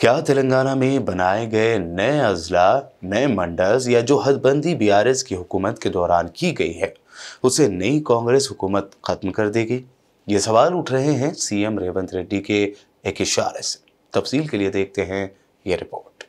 क्या तेलंगाना में बनाए गए नए अजला नए मंडल या जो हदबंदी बीआरएस की हुकूमत के दौरान की गई है उसे नई कांग्रेस हुकूमत ख़त्म कर देगी ये सवाल उठ रहे हैं सीएम रेवंत रेड्डी के एक इशारे से तफसील के लिए देखते हैं ये रिपोर्ट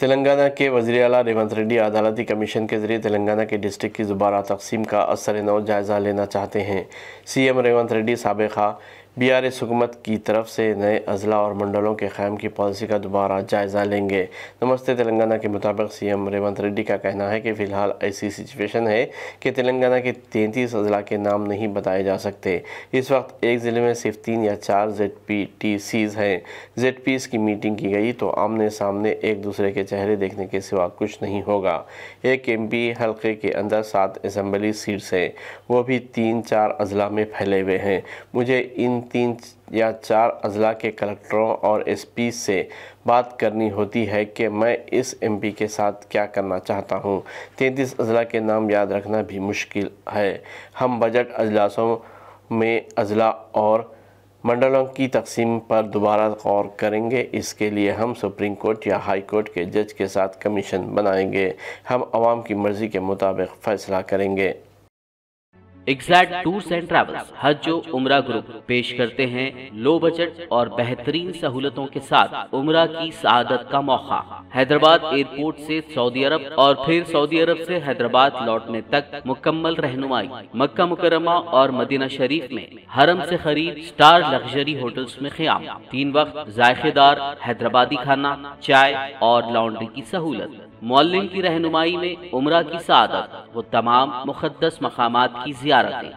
तेलंगाना के वजी अला रेवंत रेड्डी अदालती कमीशन के जरिए तेलंगाना के डिस्ट्रिक्ट की दोबारा तकसीम का असर नौ जायज़ा लेना चाहते हैं सीएम रेवंत रेड्डी सबका बी आर एस हुकूमत की तरफ से नए अजला और मंडलों के क़्याम की पॉलिसी का दोबारा जायज़ा लेंगे नमस्ते तेलंगाना के मुताबिक सीएम रेवंत रेड्डी का कहना है कि फ़िलहाल ऐसी सिचुएशन है कि तेलंगाना के तैंतीस अजला के नाम नहीं बताए जा सकते इस वक्त एक ज़िले में सिर्फ तीन या चार जेड पी टी सीज़ हैं जेड पीज़ की मीटिंग की गई तो आमने सामने एक दूसरे के चेहरे देखने के सिवा कुछ नहीं होगा एक एम पी हल्के के अंदर सात असम्बली सीट्स हैं वो भी तीन चार अजला में फैले हुए हैं मुझे इन तीन या चार अजला के कलेक्टरों और एसपी से बात करनी होती है कि मैं इस एमपी के साथ क्या करना चाहता हूं। तैंतीस अजला के नाम याद रखना भी मुश्किल है हम बजट अजलासों में अजला और मंडलों की तकसीम पर दोबारा गौर करेंगे इसके लिए हम सुप्रीम कोर्ट या हाई कोर्ट के जज के साथ कमीशन बनाएंगे हम आवाम की मर्ज़ी के मुताबिक फ़ैसला करेंगे एग्जैक्ट टूर्स एंड ट्रैवल्स हज जो उम्र ग्रुप पेश करते हैं लो बजट और बेहतरीन सहूलतों के साथ उम्र की शादत का मौका हैदराबाद एयरपोर्ट से सऊदी अरब और फिर सऊदी अरब से हैदराबाद लौटने तक मुकम्मल रहनुमाई मक्का मुकरमा और मदीना शरीफ में हरम से खरीद स्टार लग्जरी होटल्स में क्याम तीन वक्त जायकेदार हैदराबादी खाना चाय और लॉन्ड्री की सहूलत मॉलिंग की रहनुमाई में उमरा की शादत वो तमाम मुकदस मकाम की जियारत दें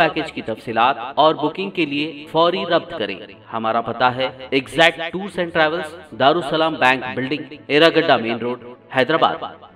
पैकेज की तफसीत और बुकिंग के लिए फौरी रब्त करें हमारा पता है exact tours and travels Darussalam bank building Erragadda main road Hyderabad